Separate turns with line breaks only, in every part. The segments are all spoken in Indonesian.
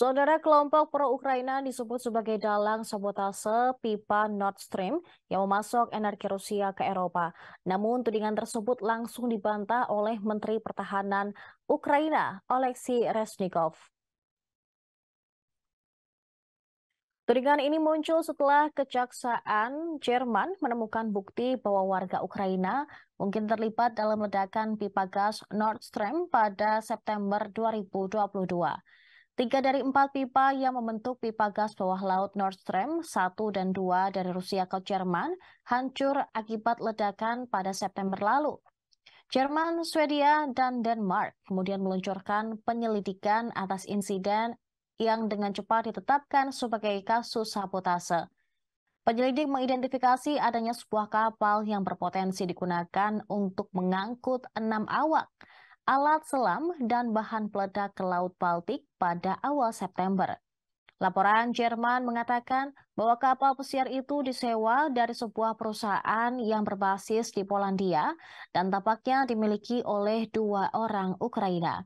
Saudara kelompok pro-Ukraina disebut sebagai dalang sabotase pipa Nord Stream yang memasok energi Rusia ke Eropa. Namun tudingan tersebut langsung dibantah oleh Menteri Pertahanan Ukraina Oleksiy Reznikov. Tudingan ini muncul setelah kejaksaan Jerman menemukan bukti bahwa warga Ukraina mungkin terlibat dalam ledakan pipa gas Nord Stream pada September 2022. Tiga dari empat pipa yang membentuk pipa gas bawah laut Nord Stream 1 dan 2 dari Rusia ke Jerman hancur akibat ledakan pada September lalu. Jerman, Swedia, dan Denmark kemudian meluncurkan penyelidikan atas insiden yang dengan cepat ditetapkan sebagai kasus sabotase. Penyelidik mengidentifikasi adanya sebuah kapal yang berpotensi digunakan untuk mengangkut enam awak alat selam, dan bahan peledak ke Laut Baltik pada awal September. Laporan Jerman mengatakan bahwa kapal pesiar itu disewa dari sebuah perusahaan yang berbasis di Polandia dan tampaknya dimiliki oleh dua orang Ukraina.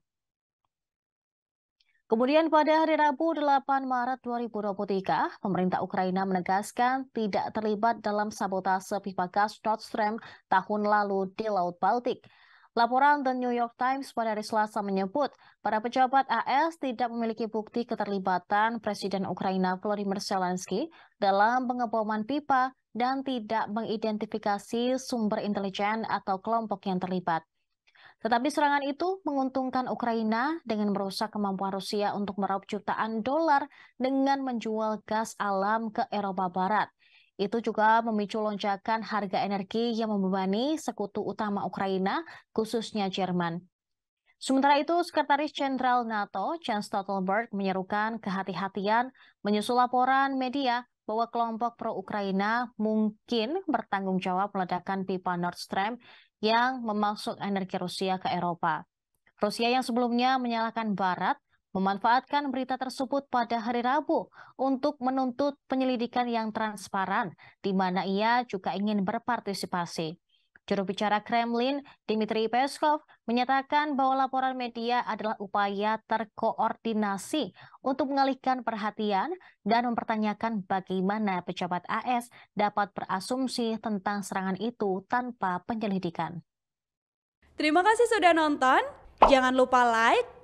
Kemudian pada hari Rabu 8 Maret 2023, pemerintah Ukraina menegaskan tidak terlibat dalam sabotase pipa gas Nord Stream tahun lalu di Laut Baltik. Laporan The New York Times pada hari Selasa menyebut para pejabat AS tidak memiliki bukti keterlibatan Presiden Ukraina Volodymyr Zelensky dalam pengeboman pipa dan tidak mengidentifikasi sumber intelijen atau kelompok yang terlibat. Tetapi serangan itu menguntungkan Ukraina dengan merusak kemampuan Rusia untuk meraup jutaan dolar dengan menjual gas alam ke Eropa Barat – itu juga memicu lonjakan harga energi yang membebani sekutu utama Ukraina, khususnya Jerman. Sementara itu, Sekretaris Jenderal NATO Jens Stoltenberg menyerukan kehati-hatian menyusul laporan media bahwa kelompok pro-Ukraina mungkin bertanggung jawab meledakan pipa Nord Stream yang memasuk energi Rusia ke Eropa. Rusia yang sebelumnya menyalahkan Barat memanfaatkan berita tersebut pada hari Rabu untuk menuntut penyelidikan yang transparan, di mana ia juga ingin berpartisipasi. Juru bicara Kremlin, Dmitry Peskov, menyatakan bahwa laporan media adalah upaya terkoordinasi untuk mengalihkan perhatian dan mempertanyakan bagaimana pejabat AS dapat berasumsi tentang serangan itu tanpa penyelidikan. Terima kasih sudah nonton. Jangan lupa like,